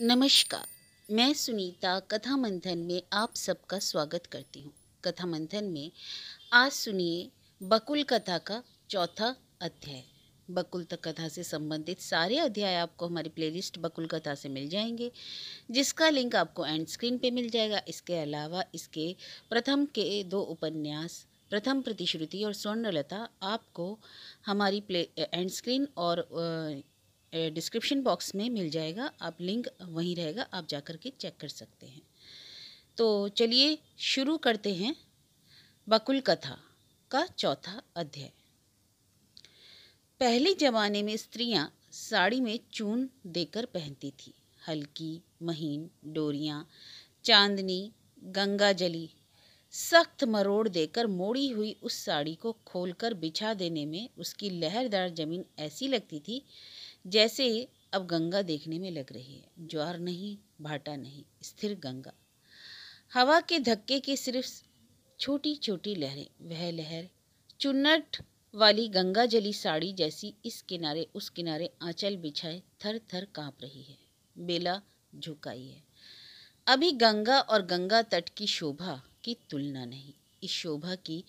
नमस्कार मैं सुनीता कथा मंथन में आप सबका स्वागत करती हूँ कथा मंथन में आज सुनिए बकुल कथा का चौथा अध्याय बकुल कथा से संबंधित सारे अध्याय आपको हमारी प्लेलिस्ट बकुल कथा से मिल जाएंगे जिसका लिंक आपको एंड स्क्रीन पे मिल जाएगा इसके अलावा इसके प्रथम के दो उपन्यास प्रथम प्रतिश्रुति और स्वर्णलता आपको हमारी प्ले एंड स्क्रीन और डिस्क्रिप्शन बॉक्स में मिल जाएगा आप लिंक वहीं रहेगा आप जा कर के चेक कर सकते हैं तो चलिए शुरू करते हैं बकुल कथा का चौथा अध्याय पहले ज़माने में स्त्रियां साड़ी में चून देकर पहनती थी हल्की महीन डोरियां चांदनी गंगा जली सख्त मरोड़ देकर मोड़ी हुई उस साड़ी को खोलकर बिछा देने में उसकी लहरदार जमीन ऐसी लगती थी जैसे अब गंगा देखने में लग रही है ज्वार नहीं भाटा नहीं स्थिर गंगा हवा के धक्के की सिर्फ छोटी छोटी लहरें वह लहर चुन्नट वाली गंगा जली साड़ी जैसी इस किनारे उस किनारे आंचल बिछाए थर थर कांप रही है बेला झुकाई है अभी गंगा और गंगा तट की शोभा की तुलना नहीं इस शोभा की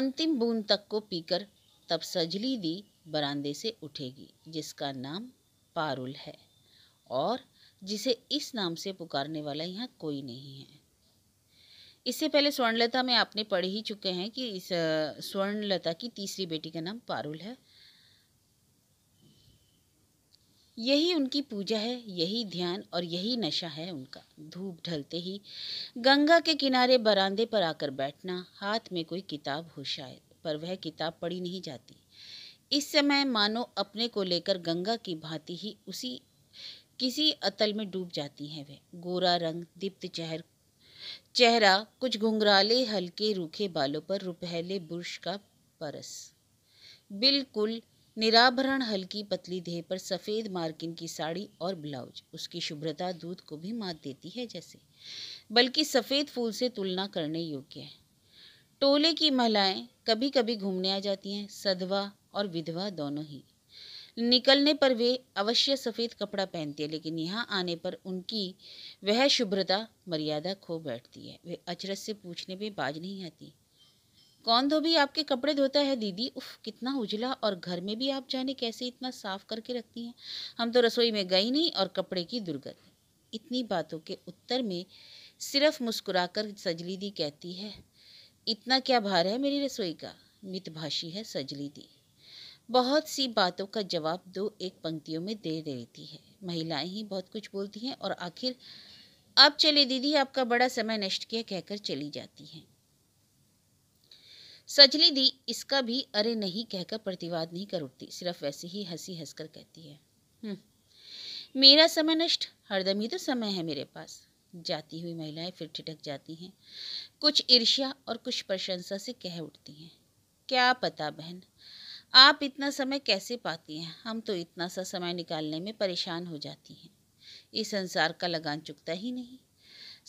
अंतिम बूंद तक को पीकर तब सजली दी बरामदे से उठेगी जिसका नाम पारुल है और जिसे इस नाम से पुकारने वाला यहाँ कोई नहीं है इससे पहले स्वर्णलता में आपने पढ़ ही चुके हैं कि इस स्वर्णलता की तीसरी बेटी का नाम पारुल है यही उनकी पूजा है यही ध्यान और यही नशा है उनका धूप ढलते ही गंगा के किनारे बरामदे पर आकर बैठना हाथ में कोई किताब हो शायद पर वह किताब पढ़ी नहीं जाती इस समय मानो अपने को लेकर गंगा की भांति ही उसी किसी अतल में डूब जाती हैं वे गोरा रंग दीप्त चेहर चेहरा कुछ घुंघराले हल्के रूखे बालों पर रुपहले बुरश का परस बिल्कुल निराभरण हल्की पतली देह पर सफ़ेद मार्किन की साड़ी और ब्लाउज उसकी शुभ्रता दूध को भी मात देती है जैसे बल्कि सफ़ेद फूल से तुलना करने योग्य है टोले की महिलाएं कभी कभी घूमने आ जाती हैं सदवा और विधवा दोनों ही निकलने पर वे अवश्य सफ़ेद कपड़ा पहनते लेकिन यहाँ आने पर उनकी वह शुभ्रता मर्यादा खो बैठती है वे अचरज से पूछने में बाज नहीं आती कौन धोबी आपके कपड़े धोता है दीदी उफ कितना उजला और घर में भी आप जाने कैसे इतना साफ करके रखती हैं हम तो रसोई में गई नहीं और कपड़े की दुर्गत इतनी बातों के उत्तर में सिर्फ मुस्कुराकर सजली दी कहती है इतना क्या भार है मेरी रसोई का मितभाषी है सजली दी बहुत सी बातों का जवाब दो एक पंक्तियों में दे देती है महिलाएं ही बहुत कुछ बोलती हैं और आखिर आप चले दीदी आपका बड़ा समय नष्ट किया कहकर चली जाती हैं सजली दी इसका भी अरे नहीं कहकर प्रतिवाद नहीं कर उठती सिर्फ वैसे ही हंसी हंसकर कहती है हम्म, मेरा समय नष्ट हरदम ही तो समय है मेरे पास जाती हुई महिलाएं फिर ठिठक जाती हैं कुछ ईर्ष्या और कुछ प्रशंसा से कह उठती हैं क्या पता बहन आप इतना समय कैसे पाती हैं हम तो इतना सा समय निकालने में परेशान हो जाती हैं इस संसार का लगान चुकता ही नहीं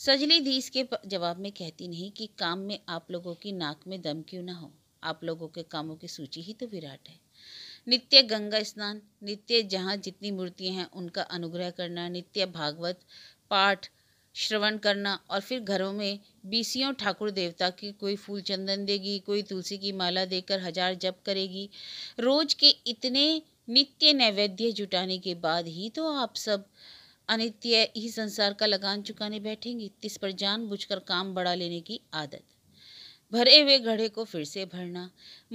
सजली दी इसके जवाब में कहती नहीं कि काम में आप लोगों की नाक में दम क्यों ना हो आप लोगों के कामों की सूची ही तो विराट है नित्य गंगा स्नान नित्य जहाँ जितनी मूर्तियाँ हैं उनका अनुग्रह करना नित्य भागवत पाठ श्रवण करना और फिर घरों में बीसियों ठाकुर देवता की कोई फूल चंदन देगी कोई तुलसी की माला देकर हजार जप करेगी रोज के इतने नित्य नैवेद्य जुटाने के बाद ही तो आप सब अनित्य ही संसार का लगान चुकाने बैठेंगे तिस पर जान बुझ काम बढ़ा लेने की आदत भरे हुए घड़े को फिर से भरना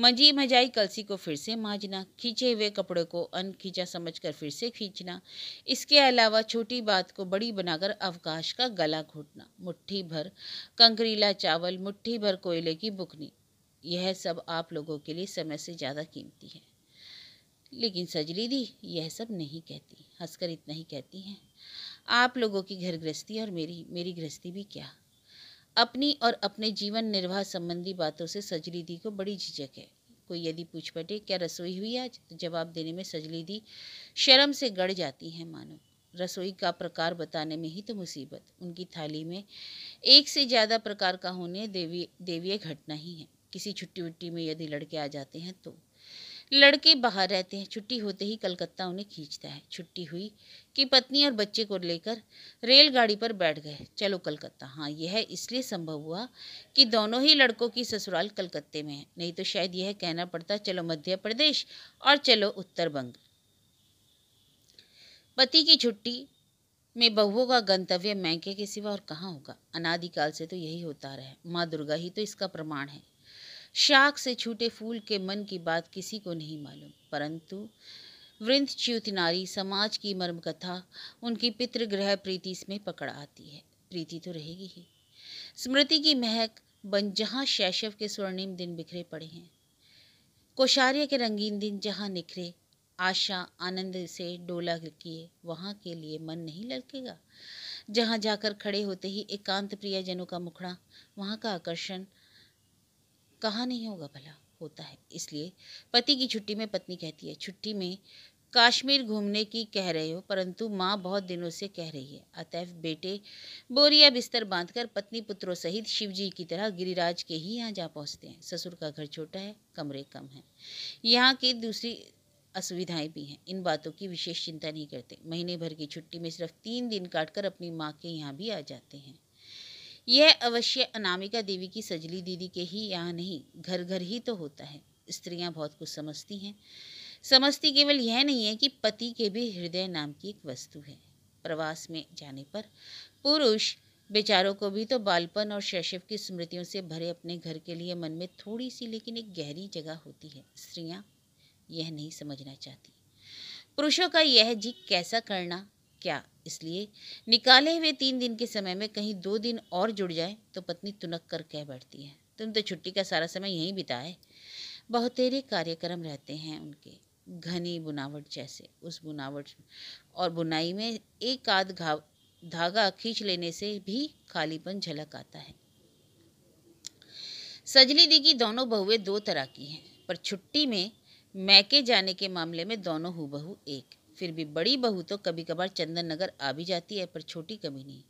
मंजी मजाई कलसी को फिर से माँजना खींचे हुए कपड़े को अन खींचा समझ कर फिर से खींचना इसके अलावा छोटी बात को बड़ी बनाकर अवकाश का गला घोटना मुट्ठी भर कंकरीला चावल मुट्ठी भर कोयले की बुकनी यह सब आप लोगों के लिए समय से ज़्यादा कीमती है लेकिन सजली दी यह सब नहीं कहती हंसकर इतना ही कहती हैं आप लोगों की घर गृहस्थी और मेरी मेरी गृहस्थी भी क्या अपनी और अपने जीवन निर्वाह संबंधी बातों से सजली दी को बड़ी झिझक है कोई यदि पूछ बैठे क्या रसोई हुई आज तो जवाब देने में सजली दी शर्म से गड़ जाती है मानो रसोई का प्रकार बताने में ही तो मुसीबत उनकी थाली में एक से ज़्यादा प्रकार का होने देवी देवीय घटना ही है किसी छुट्टी वुट्टी में यदि लड़के आ जाते हैं तो लड़के बाहर रहते हैं छुट्टी होते ही कलकत्ता उन्हें खींचता है छुट्टी हुई कि पत्नी और बच्चे को लेकर रेलगाड़ी पर बैठ गए चलो कलकत्ता हाँ यह इसलिए संभव हुआ कि दोनों ही लड़कों की ससुराल कलकत्ते में है नहीं तो शायद यह कहना पड़ता चलो मध्य प्रदेश और चलो उत्तर बंग पति की छुट्टी में बहुओं का गंतव्य मैके के सिवा और कहाँ होगा अनादिकाल से तो यही होता रहा है माँ दुर्गा ही तो इसका प्रमाण है शाख से छूटे फूल के मन की बात किसी को नहीं मालूम परंतु वृंद च्युत नारी समाज की मर्म कथा उनकी पितृग्रह प्रीति में पकड़ आती है प्रीति तो रहेगी ही स्मृति की महक बन जहाँ शैशव के स्वर्णिम दिन बिखरे पड़े हैं कोशार्य के रंगीन दिन जहाँ निखरे आशा आनंद से डोला किए वहाँ के लिए मन नहीं लड़केगा जहाँ जाकर खड़े होते ही एकांत प्रियजनों का मुखड़ा वहाँ का आकर्षण कहाँ नहीं होगा भला होता है इसलिए पति की छुट्टी में पत्नी कहती है छुट्टी में कश्मीर घूमने की कह रहे हो परंतु माँ बहुत दिनों से कह रही है अतएव बेटे बोरिया बिस्तर बांधकर पत्नी पुत्रों सहित शिवजी की तरह गिरिराज के ही यहाँ जा पहुँचते हैं ससुर का घर छोटा है कमरे कम हैं यहाँ की दूसरी असुविधाएं भी हैं इन बातों की विशेष चिंता नहीं करते महीने भर की छुट्टी में सिर्फ तीन दिन काटकर अपनी माँ के यहाँ भी आ जाते हैं यह अवश्य अनामिका देवी की सजली दीदी के ही यहाँ नहीं घर घर ही तो होता है स्त्रियाँ बहुत कुछ समझती हैं समझती केवल यह नहीं है कि पति के भी हृदय नाम की एक वस्तु है प्रवास में जाने पर पुरुष बेचारों को भी तो बालपन और शैशव की स्मृतियों से भरे अपने घर के लिए मन में थोड़ी सी लेकिन एक गहरी जगह होती है स्त्रियाँ यह नहीं समझना चाहती पुरुषों का यह जी कैसा करना क्या इसलिए निकाले हुए तीन दिन के समय में कहीं दो दिन और जुड़ जाए तो पत्नी तुनक कर कह बैठती है तुम तो छुट्टी का सारा समय यहीं बिताए बहुतेरे कार्यक्रम रहते हैं उनके घनी बुनावट जैसे उस बुनावट और बुनाई में एक आध घाव धागा खींच लेने से भी खालीपन झलक आता है सजली दी की दोनों बहुएं दो तरह की हैं पर छुट्टी में मैके जाने के मामले में दोनों हूबहू एक फिर भी बड़ी बहू तो कभी कभार चंदन नगर आ भी जाती है पर छोटी कभी नहीं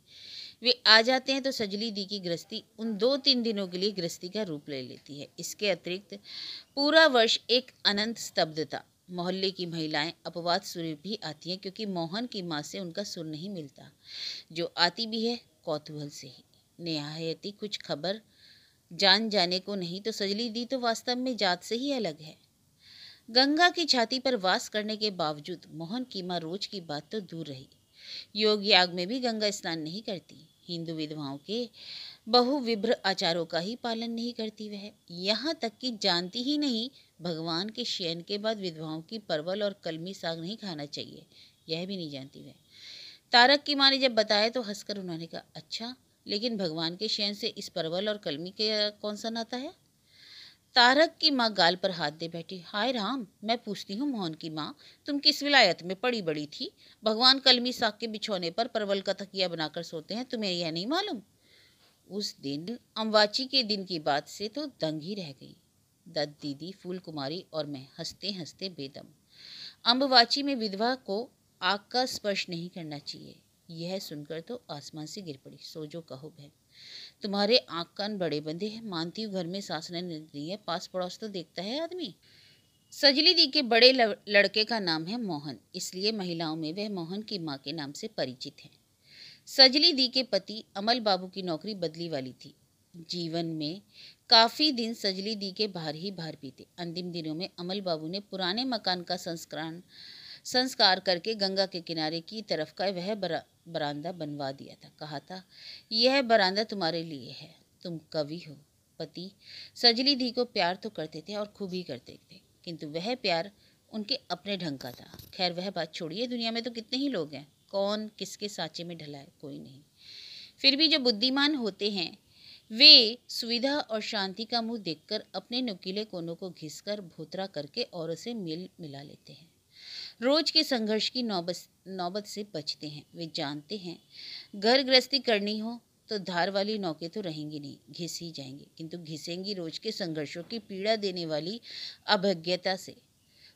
वे आ जाते हैं तो सजली दी की गृहस्थी उन दो तीन दिनों के लिए गृहस्थी का रूप ले लेती है इसके अतिरिक्त पूरा वर्ष एक अनंत स्तब्धता मोहल्ले की महिलाएं अपवाद सुर भी आती हैं क्योंकि मोहन की माँ से उनका सुर नहीं मिलता जो आती भी है कौतूहल से ही नहायती कुछ खबर जान जाने को नहीं तो सजली दी तो वास्तव में जात से ही अलग है गंगा की छाती पर वास करने के बावजूद मोहन की माँ रोज की बात तो दूर रही योग याग में भी गंगा स्नान नहीं करती हिंदू विधवाओं के बहुविभ्र आचारों का ही पालन नहीं करती वह यहाँ तक कि जानती ही नहीं भगवान के शयन के बाद विधवाओं की परवल और कलमी साग नहीं खाना चाहिए यह भी नहीं जानती वह तारक की माँ ने जब बताया तो हंसकर उन्होंने कहा अच्छा लेकिन भगवान के शयन से इस परवल और कलमी के कौन सा नाता है तारक की माँ गाल पर हाथ दे बैठी हाय राम मैं पूछती हूँ मोहन की माँ तुम किस विलायत में पड़ी बड़ी थी भगवान कलमी साग के बिछौने पर परवल का तकिया बनाकर सोते हैं तुम्हें यह नहीं मालूम उस दिन अम्बाची के दिन की बात से तो दंग ही रह गई दत्त दीदी फूल कुमारी और मैं हंसते हंसते बेदम अम्बवाची में विधवा को आग का स्पर्श नहीं करना चाहिए यह सुनकर तो आसमान से गिर पड़ी सो जो कहो बहन तुम्हारे आँख कान बड़े बंधे हैं मानती हूँ घर में सास ने दी है पास पड़ोस तो देखता है आदमी सजली दी के बड़े लड़के का नाम है मोहन इसलिए महिलाओं में वह मोहन की माँ के नाम से परिचित हैं सजली दी के पति अमल बाबू की नौकरी बदली वाली थी जीवन में काफ़ी दिन सजली दी के बाहर ही बाहर पीते अंतिम दिनों में अमल बाबू ने पुराने मकान का संस्करण संस्कार करके गंगा के किनारे की तरफ का वह बरा, बरांदा बनवा दिया था कहा था यह बरांदा तुम्हारे लिए है तुम कवि हो पति सजली दी को प्यार तो करते थे और खूब ही करते थे किंतु वह प्यार उनके अपने ढंग का था खैर वह बात छोड़िए दुनिया में तो कितने ही लोग हैं कौन किसके सांचे में ढला है कोई नहीं फिर भी जो बुद्धिमान होते हैं वे सुविधा और शांति का मुंह देखकर अपने नुकीले कोनों को घिसकर भोतरा करके और उसे मिल मिला लेते हैं रोज के संघर्ष की नौबत नौबत से बचते हैं वे जानते हैं घर गृहस्थी करनी हो तो धार वाली नौके तो रहेंगी नहीं घिस ही जाएंगे किंतु घिसेंगी रोज के संघर्षों की पीड़ा देने वाली अभज्ञता से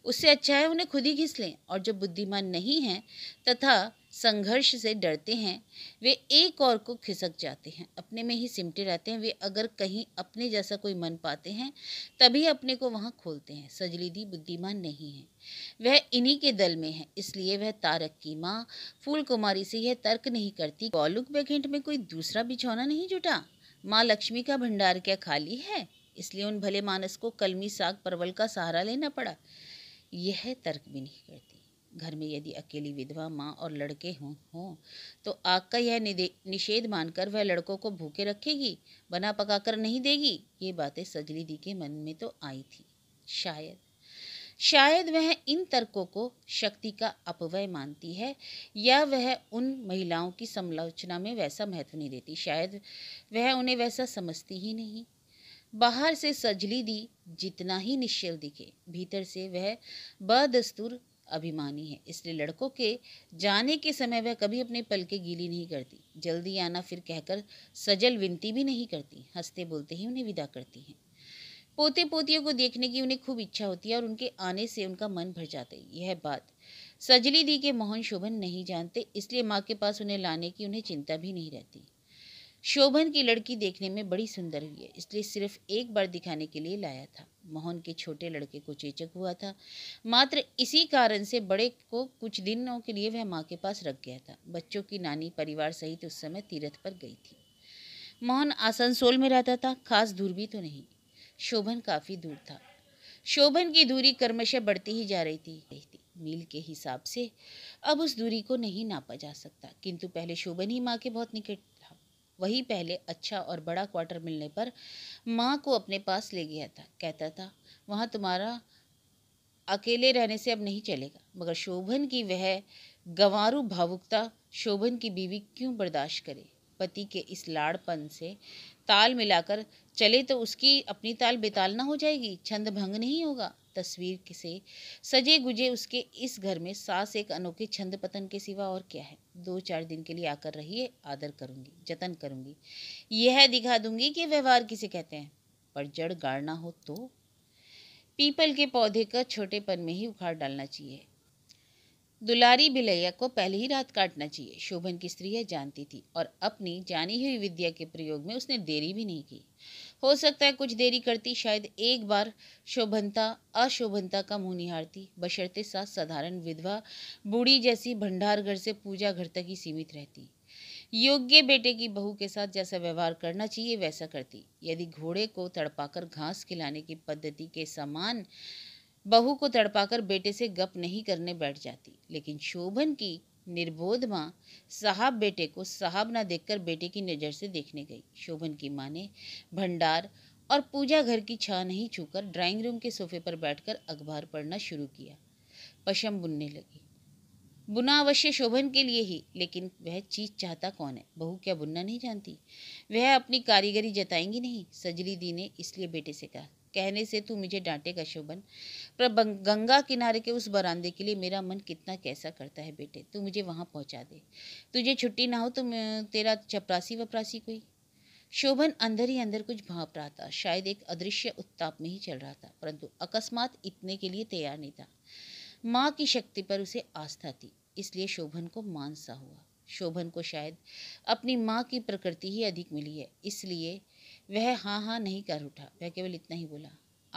उससे अच्छा है उन्हें खुद ही घिस लें और जो बुद्धिमान नहीं हैं तथा संघर्ष से डरते हैं वे एक और को खिसक जाते हैं अपने में ही सिमटे रहते हैं वे अगर कहीं अपने जैसा कोई मन पाते हैं तभी अपने को वहाँ खोलते हैं सजलीदी बुद्धिमान नहीं है वह इन्हीं के दल में है इसलिए वह तारक की माँ फूल कुमारी से यह तर्क नहीं करती गौलुक बैघेंट में कोई दूसरा बिछौना नहीं जुटा माँ लक्ष्मी का भंडार क्या खाली है इसलिए उन भले मानस को कलमी साग परवल का सहारा लेना पड़ा यह तर्क भी नहीं करती घर में यदि अकेली विधवा माँ और लड़के हों हो, तो आग का यह निषेध मानकर वह लड़कों को भूखे रखेगी बना पकाकर नहीं देगी ये बातें सजली दी के मन में तो आई थी शायद शायद वह इन तर्कों को शक्ति का अपव्यय मानती है या वह उन महिलाओं की समालोचना में वैसा महत्व नहीं देती शायद वह उन्हें वैसा समझती ही नहीं बाहर से सजली दी जितना ही निश्चल दिखे भीतर से वह बदस्तूर अभिमानी है इसलिए लड़कों के जाने के समय वह कभी अपने पल के गीली नहीं करती जल्दी आना फिर कहकर सजल विनती भी नहीं करती हंसते बोलते ही उन्हें विदा करती हैं पोते पोतियों को देखने की उन्हें खूब इच्छा होती है और उनके आने से उनका मन भर जाता है यह बात सजली दी के मोहन शोभन नहीं जानते इसलिए माँ के पास उन्हें लाने की उन्हें चिंता भी नहीं रहती शोभन की लड़की देखने में बड़ी सुंदर हुई है इसलिए सिर्फ एक बार दिखाने के लिए लाया था मोहन के छोटे लड़के को चेचक हुआ था मात्र इसी कारण से बड़े को कुछ दिनों के लिए वह माँ के पास रख गया था बच्चों की नानी परिवार सहित उस समय तीर्थ पर गई थी मोहन आसनसोल में रहता था खास दूर भी तो नहीं शोभन काफ़ी दूर था शोभन की दूरी कर्मशः बढ़ती ही जा रही थी रही थी मील के हिसाब से अब उस दूरी को नहीं नापा जा सकता किंतु पहले शोभन ही माँ के बहुत निकट वही पहले अच्छा और बड़ा क्वार्टर मिलने पर माँ को अपने पास ले गया था कहता था वहाँ तुम्हारा अकेले रहने से अब नहीं चलेगा मगर शोभन की वह गंवारू भावुकता शोभन की बीवी क्यों बर्दाश्त करे पति के इस लाड़पन से ताल मिलाकर चले तो उसकी अपनी ताल बेताल ना हो जाएगी छंद भंग नहीं होगा तस्वीर किसे सजे गुजे उसके इस घर में सास एक अनोखे छंद पतन के सिवा और क्या है दो चार दिन के लिए आकर रहिए आदर करूंगी जतन करूंगी यह दिखा दूंगी कि व्यवहार किसे कहते हैं पर जड़ गाड़ना हो तो पीपल के पौधे का छोटेपन में ही उखाड़ डालना चाहिए दुलारी भिलैया को पहले ही रात काटना चाहिए शोभन की स्त्री यह जानती थी और अपनी जानी हुई विद्या के प्रयोग में उसने देरी भी नहीं की हो सकता है कुछ देरी करती शायद एक बार शोभनता अशोभनता का मुँह निहारती बशर्ते साथ साधारण विधवा बूढ़ी जैसी भंडार घर से पूजा घर तक ही सीमित रहती योग्य बेटे की बहू के साथ जैसा व्यवहार करना चाहिए वैसा करती यदि घोड़े को तड़पाकर घास खिलाने की पद्धति के समान बहू को तड़पाकर बेटे से गप नहीं करने बैठ जाती लेकिन शोभन की निर्बोध माँ साहब बेटे को साहब ना देखकर बेटे की नज़र से देखने गई शोभन की माँ ने भंडार और पूजा घर की छा नहीं छूकर ड्राइंग रूम के सोफे पर बैठकर अखबार पढ़ना शुरू किया पशम बुनने लगी बुना अवश्य शोभन के लिए ही लेकिन वह चीज चाहता कौन है बहू क्या बुनना नहीं जानती वह अपनी कारीगरी जताएंगी नहीं सजली दी ने इसलिए बेटे से कहा कहने से तू मुझे डांटेगा शोभन पर गंगा किनारे के उस बरामदे के लिए मेरा मन कितना कैसा करता है बेटे तू मुझे वहाँ पहुँचा दे तुझे छुट्टी ना हो तो तेरा चपरासी वपरासी कोई शोभन अंदर ही अंदर कुछ भाप रहा था शायद एक अदृश्य उत्ताप में ही चल रहा था परंतु अकस्मात इतने के लिए तैयार नहीं था माँ की शक्ति पर उसे आस्था थी इसलिए शोभन को मानसा हुआ शोभन को शायद अपनी माँ की प्रकृति ही अधिक मिली है इसलिए वह हाँ हाँ नहीं कर उठा वह केवल इतना ही बोला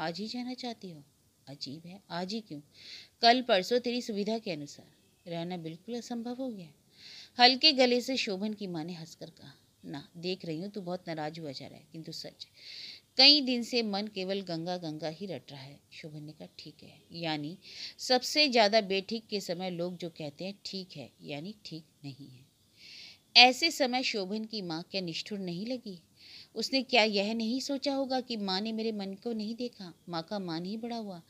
आज ही जाना चाहती हो अजीब है आज ही क्यों कल परसों तेरी सुविधा के अनुसार रहना बिल्कुल असंभव हो गया हल्के गले से शोभन की माँ ने हंसकर कहा ना देख रही हूँ तू बहुत नाराज हुआ जा रहा है किंतु सच कई दिन से मन केवल गंगा गंगा ही रट रहा है शोभन ने कहा ठीक है यानी सबसे ज़्यादा बेठीक के समय लोग जो कहते हैं ठीक है यानी ठीक नहीं है ऐसे समय शोभन की माँ क्या निष्ठुर नहीं लगी उसने क्या यह नहीं सोचा होगा कि माँ ने मेरे मन को नहीं देखा माँ का मान ही बड़ा हुआ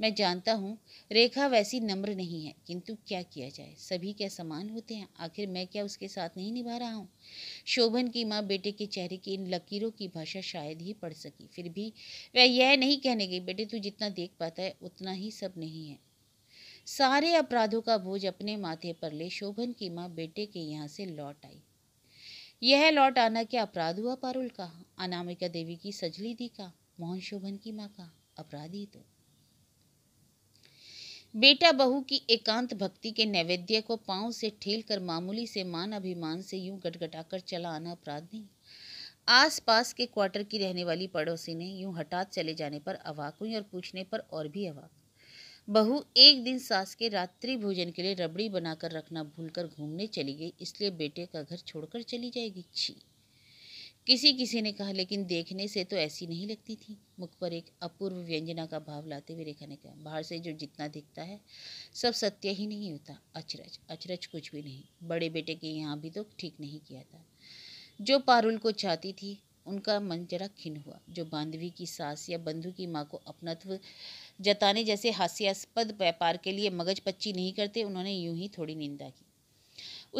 मैं जानता हूँ रेखा वैसी नम्र नहीं है किंतु क्या किया जाए सभी क्या समान होते हैं आखिर मैं क्या उसके साथ नहीं निभा रहा हूँ शोभन की माँ बेटे के चेहरे की इन लकीरों की भाषा शायद ही पढ़ सकी फिर भी वह यह नहीं कहने गई बेटे तू जितना देख पाता है उतना ही सब नहीं है सारे अपराधों का बोझ अपने माथे पर ले शोभन की माँ बेटे के यहाँ से लौट आई यह लौट आना क्या अपराध हुआ पारुल का अनामिका देवी की सजली दी का मोहन शोभन की माँ का अपराधी तो बेटा बहू की एकांत भक्ति के नैवेद्य को पांव से ठेल कर मामूली से मान अभिमान से यूं गटगटाकर चला आना अपराध नहीं आसपास के क्वार्टर की रहने वाली पड़ोसी ने यूं हठात चले जाने पर अवाक हुई और पूछने पर और भी अवाक बहू एक दिन सास के रात्रि भोजन के लिए रबड़ी बनाकर रखना भूलकर घूमने चली गई इसलिए बेटे का घर छोड़कर चली जाएगी छी किसी किसी ने कहा लेकिन देखने से तो ऐसी नहीं लगती थी मुख पर एक अपूर्व व्यंजना का भाव लाते हुए रेखा ने कहा बाहर से जो जितना दिखता है सब सत्य ही नहीं होता अचरज अचरज कुछ भी नहीं बड़े बेटे के यहाँ भी तो ठीक नहीं किया था जो पारुल को चाहती थी उनका मन जरा खिन हुआ जो बांधवी की सास या बंधु की माँ को अपनत्व जताने जैसे हास्यास्पद व्यापार के लिए मगज पच्ची नहीं करते उन्होंने यूं ही थोड़ी निंदा की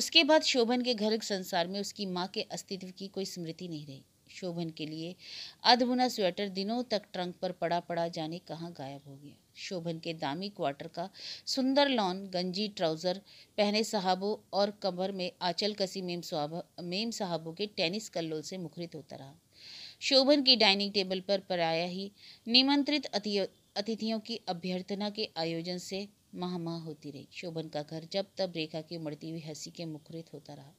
उसके बाद शोभन के घर संसार में उसकी माँ के अस्तित्व की कोई स्मृति नहीं रही शोभन के लिए अधबुना स्वेटर दिनों तक ट्रंक पर पड़ा पड़ा जाने कहाँ गायब हो गया शोभन के दामी क्वार्टर का सुंदर लॉन गंजी ट्राउज़र पहने साहबों और कमर में आंचल कसी मेम मेम साहबों के टेनिस कल्लोल से मुखरित होता रहा शोभन की डाइनिंग टेबल पर पराया ही निमंत्रित अतिथियों की अभ्यर्थना के आयोजन से महामाह होती रही शोभन का घर जब तब रेखा की उमड़ती हुई हंसी के मुखरित होता रहा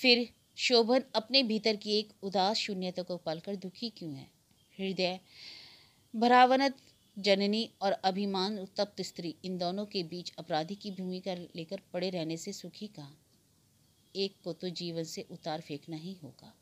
फिर शोभन अपने भीतर की एक उदास शून्यता को पालकर दुखी क्यों है हृदय भरावनत जननी और अभिमान उत्तप्त स्त्री इन दोनों के बीच अपराधी की भूमिका लेकर पड़े रहने से सुखी कहा एक को तो जीवन से उतार फेंकना ही होगा